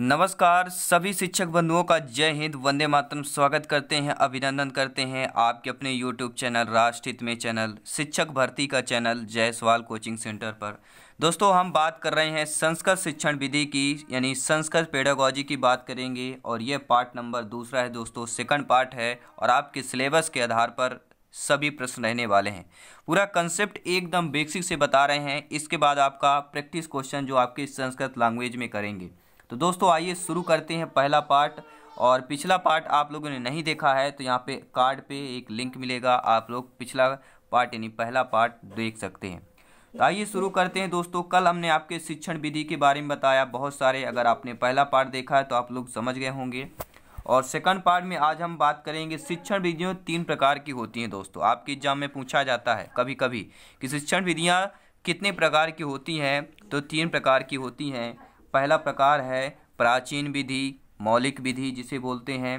नमस्कार सभी शिक्षक बंधुओं का जय हिंद वंदे मातरम स्वागत करते हैं अभिनंदन करते हैं आपके अपने यूट्यूब चैनल राष्ट्रित में चैनल शिक्षक भर्ती का चैनल जयसवाल कोचिंग सेंटर पर दोस्तों हम बात कर रहे हैं संस्कृत शिक्षण विधि की यानी संस्कृत पेडागोजी की बात करेंगे और ये पार्ट नंबर दूसरा है दोस्तों सेकंड पार्ट है और आपके सिलेबस के आधार पर सभी प्रश्न रहने वाले हैं पूरा कंसेप्ट एकदम बेसिक से बता रहे हैं इसके बाद आपका प्रैक्टिस क्वेश्चन जो आपके संस्कृत लैंग्वेज में करेंगे तो दोस्तों आइए शुरू करते हैं पहला पार्ट और पिछला पार्ट आप लोगों ने नहीं देखा है तो यहाँ पे कार्ड पे एक लिंक मिलेगा आप लोग पिछला पार्ट यानी पहला पार्ट देख सकते हैं तो आइए शुरू करते हैं दोस्तों कल हमने आपके शिक्षण विधि के बारे में बताया बहुत सारे अगर आपने पहला पार्ट देखा है तो आप लोग समझ गए होंगे और सेकंड पार्ट में आज हम बात करेंगे शिक्षण विधियों तीन प्रकार की होती हैं दोस्तों आपके एग्जाम में पूछा जाता है कभी कभी कि शिक्षण विधियाँ कितने प्रकार की होती हैं तो तीन प्रकार की होती हैं पहला प्रकार है प्राचीन विधि मौलिक विधि जिसे बोलते हैं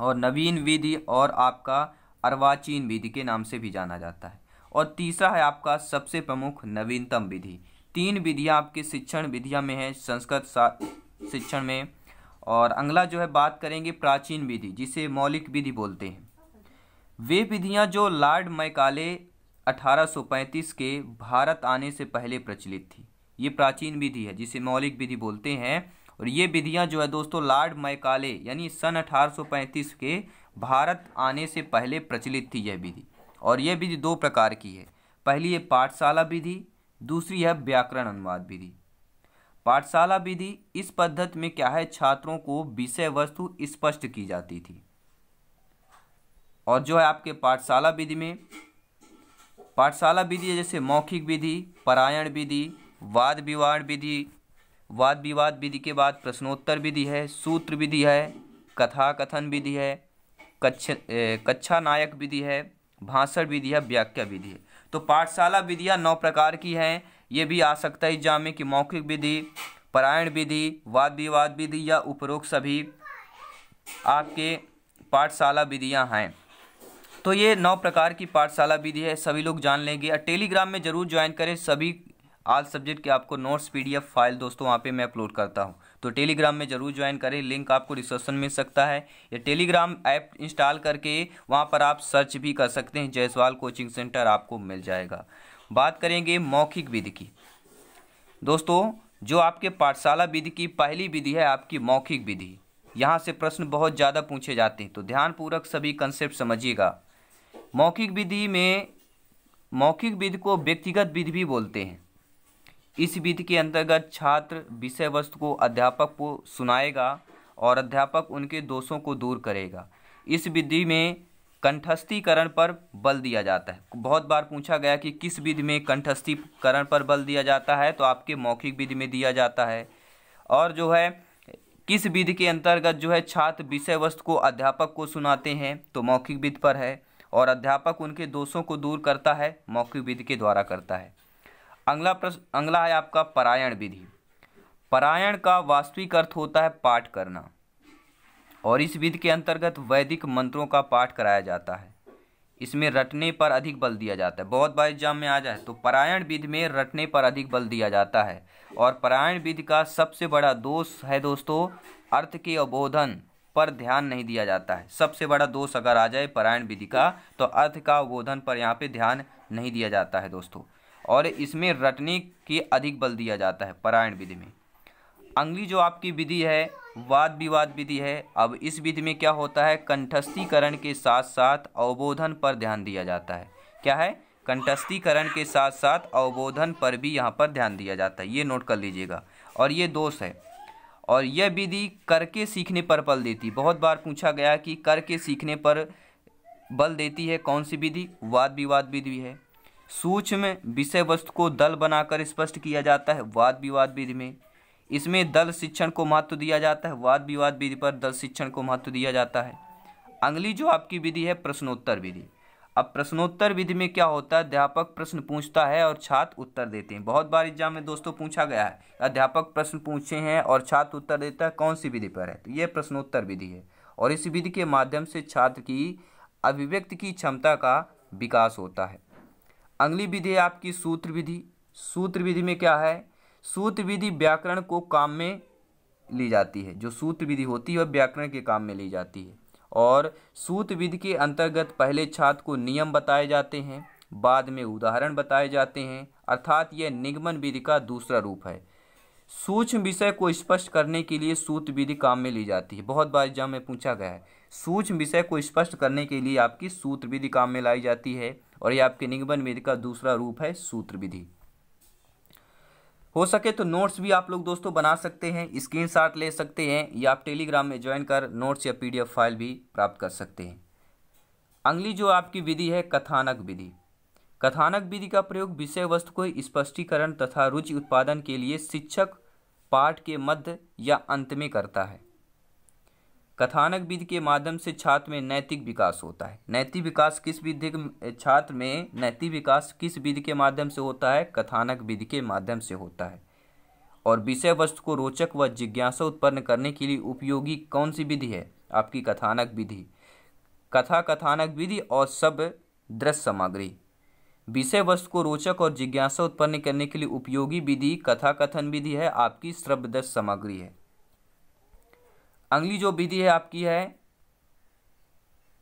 और नवीन विधि और आपका अर्वाचीन विधि के नाम से भी जाना जाता है और तीसरा है आपका सबसे प्रमुख नवीनतम विधि तीन विधियाँ आपके शिक्षण विधियाँ में हैं संस्कृत शिक्षण में और अगला जो है बात करेंगे प्राचीन विधि जिसे मौलिक विधि बोलते हैं वे विधियाँ जो लॉर्ड मैकाले 1835 के भारत आने से पहले प्रचलित थी ये प्राचीन विधि है जिसे मौलिक विधि बोलते हैं और ये विधियाँ जो है दोस्तों लॉर्ड मैकाले यानी सन 1835 के भारत आने से पहले प्रचलित थी यह विधि और यह विधि दो प्रकार की है पहली है पाठशाला विधि दूसरी है व्याकरण अनुवाद विधि पाठशाला विधि इस पद्धति में क्या है छात्रों को विषय वस्तु स्पष्ट की जाती थी और जो है आपके पाठशाला विधि में पाठशाला विधि जैसे मौखिक विधि परायण विधि वाद विवाद विधि वाद विवाद विधि के बाद प्रश्नोत्तर विधि है सूत्र विधि है कथा कथन विधि है कच्छ कक्षा नायक विधि है भाषण विधि है व्याख्या विधि है तो पाठशाला विधियाँ नौ प्रकार की हैं ये भी आ सकता है एग्जाम में कि मौखिक विधि परायण विधि वाद विवाद विधि या उपरोक्त सभी आपके पाठशाला विधियाँ हैं तो ये नौ प्रकार की पाठशाला विधि है सभी लोग जान लेंगे और टेलीग्राम में जरूर ज्वाइन करें सभी आल सब्जेक्ट के आपको नोट्स पीडीएफ फाइल दोस्तों वहाँ पे मैं अपलोड करता हूँ तो टेलीग्राम में जरूर ज्वाइन करें लिंक आपको डिस्क्रिप्शन मिल सकता है या टेलीग्राम ऐप इंस्टॉल करके वहाँ पर आप सर्च भी कर सकते हैं जयसवाल कोचिंग सेंटर आपको मिल जाएगा बात करेंगे मौखिक विधि की दोस्तों जो आपके पाठशाला विधि की पहली विधि है आपकी मौखिक विधि यहाँ से प्रश्न बहुत ज़्यादा पूछे जाते हैं तो ध्यानपूर्वक सभी कंसेप्ट समझिएगा मौखिक विधि में मौखिक विधि को व्यक्तिगत विधि भी बोलते हैं इस विधि के अंतर्गत छात्र विषय वस्तु को अध्यापक को सुनाएगा और अध्यापक उनके दोषों को दूर करेगा इस विधि में कंठस्थीकरण पर बल दिया जाता है बहुत बार पूछा गया कि किस विधि में कंठस्थीकरण पर बल दिया जाता है तो आपके मौखिक विधि में दिया जाता है और जो है किस विधि के अंतर्गत जो है छात्र विषय वस्तु को अध्यापक को सुनाते हैं तो मौखिक विधि पर है और अध्यापक उनके दोषों को दूर करता है मौखिक विधि के द्वारा करता है अगला प्रश्न अगला है आपका परायण विधि परायण का वास्तविक अर्थ होता है पाठ करना और इस विधि के अंतर्गत वैदिक मंत्रों का पाठ कराया जाता है इसमें रटने पर अधिक बल दिया जाता है बहुत बार एग्जाम में आ जाए तो परायण विधि में रटने पर अधिक बल दिया जाता है और परायण विधि का सबसे बड़ा दोष है दोस्तों अर्थ के अवबोधन पर ध्यान नहीं दिया जाता है सबसे बड़ा दोष अगर आ जाए परायण विधि का तो अर्थ का अवबोधन पर यहाँ पर ध्यान नहीं दिया जाता है दोस्तों और इसमें रटने की अधिक बल दिया जाता है परायण विधि में अंगली जो आपकी विधि है वाद विवाद विधि है अब इस विधि में क्या होता है कंठस्थीकरण के साथ साथ अवबोधन पर ध्यान दिया जाता है क्या है कंठस्थीकरण के साथ साथ अवबोधन पर भी यहाँ पर ध्यान दिया जाता है ये नोट कर लीजिएगा और ये दोष है और यह विधि करके सीखने पर बल देती बहुत बार पूछा गया कि करके सीखने पर बल देती है कौन सी विधि वाद विवाद विधि है सूक्ष्म विषय वस्तु को दल बनाकर स्पष्ट किया जाता है वाद विवाद विधि में इसमें दल शिक्षण को महत्व दिया जाता है वाद विवाद विधि पर दल शिक्षण को महत्व दिया जाता है अगली जो आपकी विधि है प्रश्नोत्तर विधि अब प्रश्नोत्तर विधि में क्या होता है अध्यापक प्रश्न पूछता है और छात्र उत्तर देते हैं बहुत बार एग्जाम में दोस्तों पूछा गया है अध्यापक प्रश्न पूछे हैं और छात्र उत्तर देता है कौन सी विधि पर है तो ये प्रश्नोत्तर विधि है और इस विधि के माध्यम से छात्र की अभिव्यक्ति की क्षमता का विकास होता है अगली विधि है आपकी सूत्र विधि सूत्र विधि में क्या है सूत्र विधि व्याकरण को काम में ली जाती है जो सूत्र विधि होती है वह व्याकरण के काम में ली जाती है और सूत्र विधि के अंतर्गत पहले छात्र को नियम बताए जाते हैं बाद में उदाहरण बताए जाते हैं अर्थात यह निगमन विधि का दूसरा रूप है सूक्ष्म विषय को स्पष्ट करने के लिए सूत्र विधि काम में ली जाती है बहुत बार एग्जाम में पूछा गया है सूक्ष्म विषय को स्पष्ट करने के लिए आपकी सूत्र विधि काम में लाई जाती है और ये आपके निगमन विधि का दूसरा रूप है सूत्र विधि हो सके तो नोट्स भी आप लोग दोस्तों बना सकते हैं स्क्रीन शॉट ले सकते हैं या आप टेलीग्राम में ज्वाइन कर नोट्स या पीडीएफ फाइल भी प्राप्त कर सकते हैं अगली जो आपकी विधि है कथानक विधि कथानक विधि का प्रयोग विषय वस्तु को स्पष्टीकरण तथा रुचि उत्पादन के लिए शिक्षक पाठ के मध्य या अंत में करता है कथानक विधि के माध्यम से छात्र में नैतिक विकास होता है नैतिक विकास किस विधि छात्र में नैतिक विकास किस विधि के माध्यम से होता है कथानक विधि के माध्यम से होता है और विषय वस्तु को रोचक व जिज्ञासा उत्पन्न करने के लिए उपयोगी कौन सी विधि है आपकी कथानक विधि कथा कथानक विधि और सब दृश्य सामग्री विषय वस्तु को रोचक और जिज्ञासा उत्पन्न करने के लिए उपयोगी विधि कथा कथन विधि है आपकी श्रब्द सामग्री है अगली जो विधि है आपकी है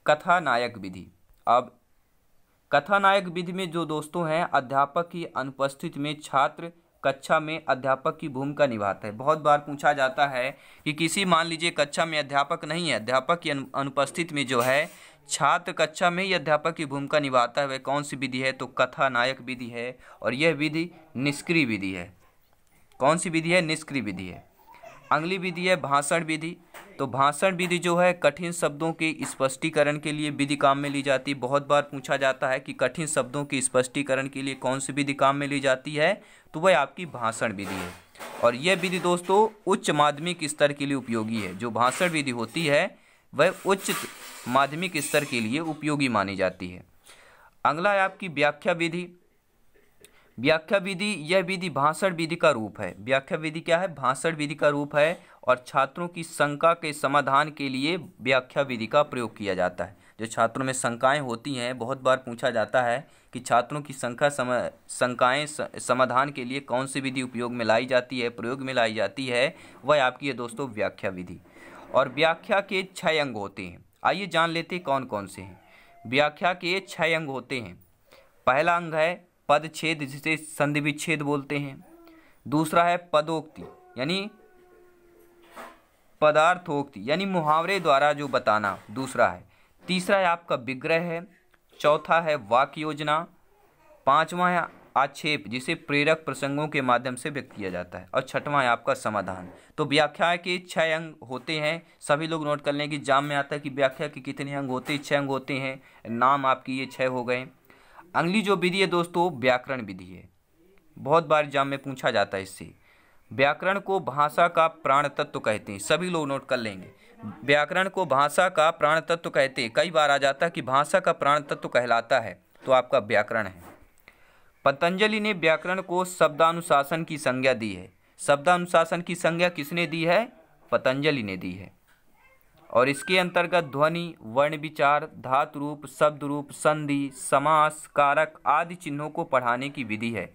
कथानायक विधि अब कथानायक विधि में जो दोस्तों हैं अध्यापक की अनुपस्थिति में छात्र कक्षा में अध्यापक की भूमिका निभाता है बहुत बार पूछा जाता है कि किसी मान लीजिए कक्षा में अध्यापक नहीं है अध्यापक की अनुपस्थिति में जो है छात्र कक्षा में ही अध्यापक की भूमिका निभाता है वह कौन सी विधि है तो कथानायक विधि है और यह विधि निष्क्रिय विधि है कौन सी विधि है निष्क्रिय विधि है अगली विधि है भाषण विधि तो भाषण विधि जो है कठिन शब्दों के स्पष्टीकरण के लिए विधि काम में ली जाती है बहुत बार पूछा जाता है कि कठिन शब्दों के स्पष्टीकरण के लिए कौन सी विधि काम में ली जाती है तो वह आपकी भाषण विधि है और यह विधि दोस्तों उच्च माध्यमिक स्तर के लिए उपयोगी है जो भाषण विधि होती है वह उच्च माध्यमिक स्तर के लिए उपयोगी मानी जाती है अगला है आपकी व्याख्या विधि व्याख्या विधि यह विधि भाषण विधि का रूप है व्याख्या विधि क्या है भाषण विधि का रूप है और छात्रों की शंका के समाधान के लिए व्याख्या विधि का प्रयोग किया जाता है जो छात्रों में शंकाएँ होती हैं बहुत बार पूछा जाता है कि छात्रों की शंका सम शंकाएँ समाधान के लिए कौन सी विधि उपयोग में लाई जाती है प्रयोग में लाई जाती है वह आपकी है दोस्तों व्याख्या विधि और व्याख्या के छः अंग होते हैं आइए जान लेते हैं कौन कौन से हैं व्याख्या के छः अंग होते हैं पहला अंग है पद छेद जिसे संधि विच्छेद बोलते हैं दूसरा है पदोक्ति यानी पदार्थोक्ति यानी मुहावरे द्वारा जो बताना दूसरा है तीसरा है आपका विग्रह है चौथा है वाक्य योजना पांचवा है आक्षेप जिसे प्रेरक प्रसंगों के माध्यम से व्यक्त किया जाता है और छठवां है आपका समाधान तो व्याख्या के छः अंग होते हैं सभी लोग नोट कर लें कि जाम में आता है कि व्याख्या के कितने अंग होते छः अंग होते हैं नाम आपकी ये छः हो गए अगली जो विधि है दोस्तों व्याकरण विधि है बहुत बार एग्जाम में पूछा जाता है इससे व्याकरण को भाषा का प्राण तत्व तो कहते हैं सभी लोग नोट कर लेंगे व्याकरण को भाषा का प्राण तत्व तो कहते हैं कई बार आ जाता है कि भाषा का प्राण तत्व तो कहलाता है तो आपका व्याकरण है पतंजलि ने व्याकरण को शब्दानुशासन की संज्ञा दी है शब्दानुशासन की संज्ञा किसने दी है पतंजलि ने दी है और इसके अंतर्गत ध्वनि वर्ण विचार धातु रूप शब्द रूप संधि समास कारक आदि चिन्हों को पढ़ाने की विधि है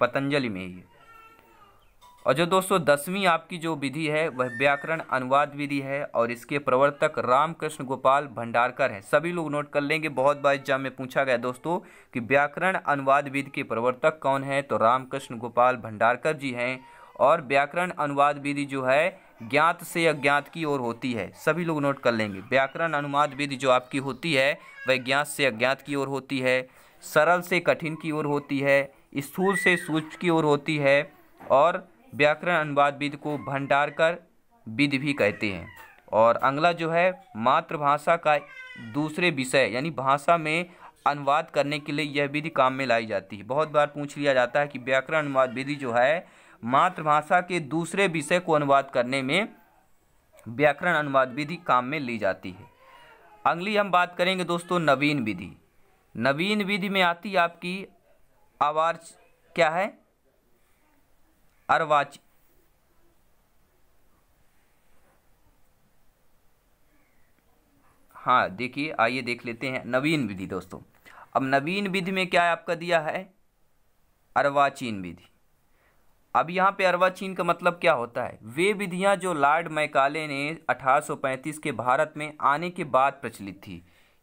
पतंजलि में ही और जो दोस्तों दसवीं आपकी जो विधि है वह व्याकरण अनुवाद विधि है और इसके प्रवर्तक रामकृष्ण गोपाल भंडारकर हैं सभी लोग नोट कर लेंगे बहुत बार एग्जाम में पूछा गया दोस्तों कि व्याकरण अनुवाद विधि के प्रवर्तक कौन है तो रामकृष्ण गोपाल भंडारकर जी हैं और व्याकरण अनुवाद विधि जो है ज्ञात से अज्ञात की ओर होती है सभी लोग नोट कर लेंगे व्याकरण अनुवाद विधि जो आपकी होती है वह ज्ञात से अज्ञात की ओर होती है सरल से कठिन की ओर होती है स्थूल से सूक्ष्म की ओर होती है और व्याकरण अनुवाद विधि को भंडार कर विधि भी कहते हैं और अंगला जो है मातृभाषा का दूसरे विषय यानी भाषा में अनुवाद करने के लिए यह विधि काम में लाई जाती है बहुत बार पूछ लिया जाता है कि व्याकरण अनुवाद विधि जो है मातृभाषा के दूसरे विषय को अनुवाद करने में व्याकरण अनुवाद विधि काम में ली जाती है अगली हम बात करेंगे दोस्तों नवीन विधि नवीन विधि में आती आपकी आवाज क्या है अरवाच हाँ देखिए आइए देख लेते हैं नवीन विधि दोस्तों अब नवीन विधि में क्या आपका दिया है अर्वाचीन विधि अब यहाँ पे चीन का मतलब क्या होता है वे विधियाँ जो लॉर्ड मैकाले ने 1835 के भारत में आने के बाद प्रचलित थी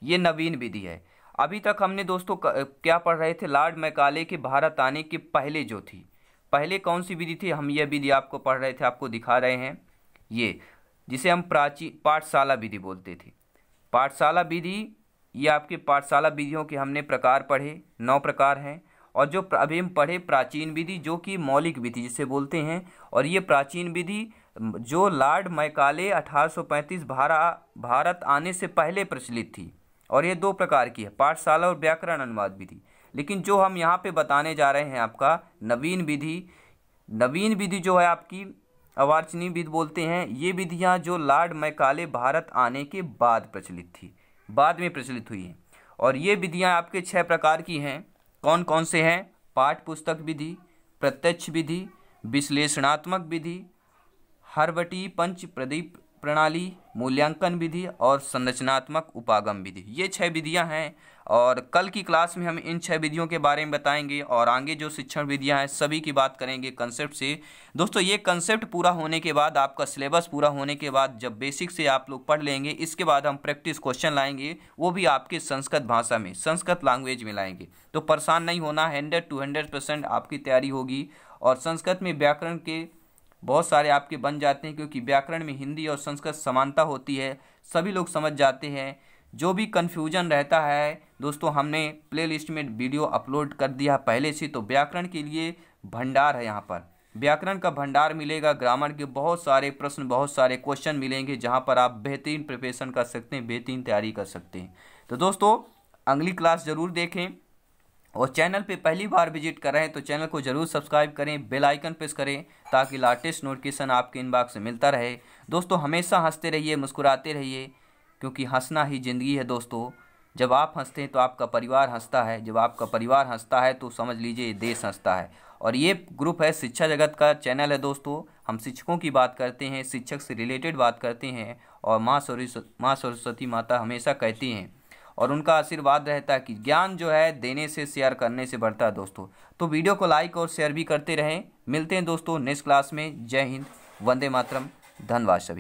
ये नवीन विधि है अभी तक हमने दोस्तों क्या पढ़ रहे थे लॉर्ड मैकाले के भारत आने के पहले जो थी पहले कौन सी विधि थी हम यह विधि आपको पढ़ रहे थे आपको दिखा रहे हैं ये जिसे हम प्राचीन पाठशाला विधि बोलते थे पाठशाला विधि ये आपके पाठशाला विधियों के हमने प्रकार पढ़े नौ प्रकार हैं और जो अभी हम पढ़े प्राचीन विधि जो कि मौलिक विधि जिसे बोलते हैं और ये प्राचीन विधि जो लॉर्ड मैकाले 1835 भारत भारत आने से पहले प्रचलित थी और ये दो प्रकार की है पाठशाला और व्याकरण अनुवाद विधि लेकिन जो हम यहाँ पे बताने जा रहे हैं आपका नवीन विधि नवीन विधि जो है आपकी अवार्चनीय विधि बोलते हैं ये विधियाँ जो लॉर्ड मैकाले भारत आने के बाद प्रचलित थी बाद में प्रचलित हुई हैं और ये विधियाँ आपके छः प्रकार की हैं कौन कौन से हैं पाठ पुस्तक विधि प्रत्यक्ष विधि विश्लेषणात्मक विधि हरवटी पंच प्रदीप प्रणाली मूल्यांकन विधि और संरचनात्मक उपागम विधि ये छह विधियां हैं और कल की क्लास में हम इन छह विधियों के बारे में बताएंगे और आगे जो शिक्षण विधियां हैं सभी की बात करेंगे कंसेप्ट से दोस्तों ये कंसेप्ट पूरा होने के बाद आपका सिलेबस पूरा होने के बाद जब बेसिक से आप लोग पढ़ लेंगे इसके बाद हम प्रैक्टिस क्वेश्चन लाएंगे वो भी आपके संस्कृत भाषा में संस्कृत लैंग्वेज में लाएंगे तो परेशान नहीं होना हंड्रेड टू हंड्रेड परसेंट आपकी तैयारी होगी और संस्कृत में व्याकरण के बहुत सारे आपके बन जाते हैं क्योंकि व्याकरण में हिंदी और संस्कृत समानता होती है सभी लोग समझ जाते हैं जो भी कन्फ्यूजन रहता है दोस्तों हमने प्लेलिस्ट में वीडियो अपलोड कर दिया पहले से तो व्याकरण के लिए भंडार है यहाँ पर व्याकरण का भंडार मिलेगा ग्रामर के बहुत सारे प्रश्न बहुत सारे क्वेश्चन मिलेंगे जहाँ पर आप बेहतरीन प्रिपरेशन कर सकते हैं बेहतरीन तैयारी कर सकते हैं तो दोस्तों अगली क्लास ज़रूर देखें और चैनल पे पहली बार विजिट कर रहे हैं तो चैनल को जरूर सब्सक्राइब करें बेल आइकन प्रेस करें ताकि लाटेस्ट नोटिफिकेशन आपके इनबॉक्स में मिलता रहे दोस्तों हमेशा हंसते रहिए मुस्कुराते रहिए क्योंकि हंसना ही ज़िंदगी है दोस्तों जब आप हंसते हैं तो आपका परिवार हंसता है जब आपका परिवार हंसता है तो समझ लीजिए ये देश हंसता है और ये ग्रुप है शिक्षा जगत का चैनल है दोस्तों हम शिक्षकों की बात करते हैं शिक्षक से रिलेटेड बात करते हैं और माँ सरस्वती माँ सरस्वती माता हमेशा कहती हैं और उनका आशीर्वाद रहता है कि ज्ञान जो है देने से शेयर करने से बढ़ता है दोस्तों तो वीडियो को लाइक और शेयर भी करते रहें मिलते हैं दोस्तों नेक्स्ट क्लास में जय हिंद वंदे मातरम धन्यवाद सभी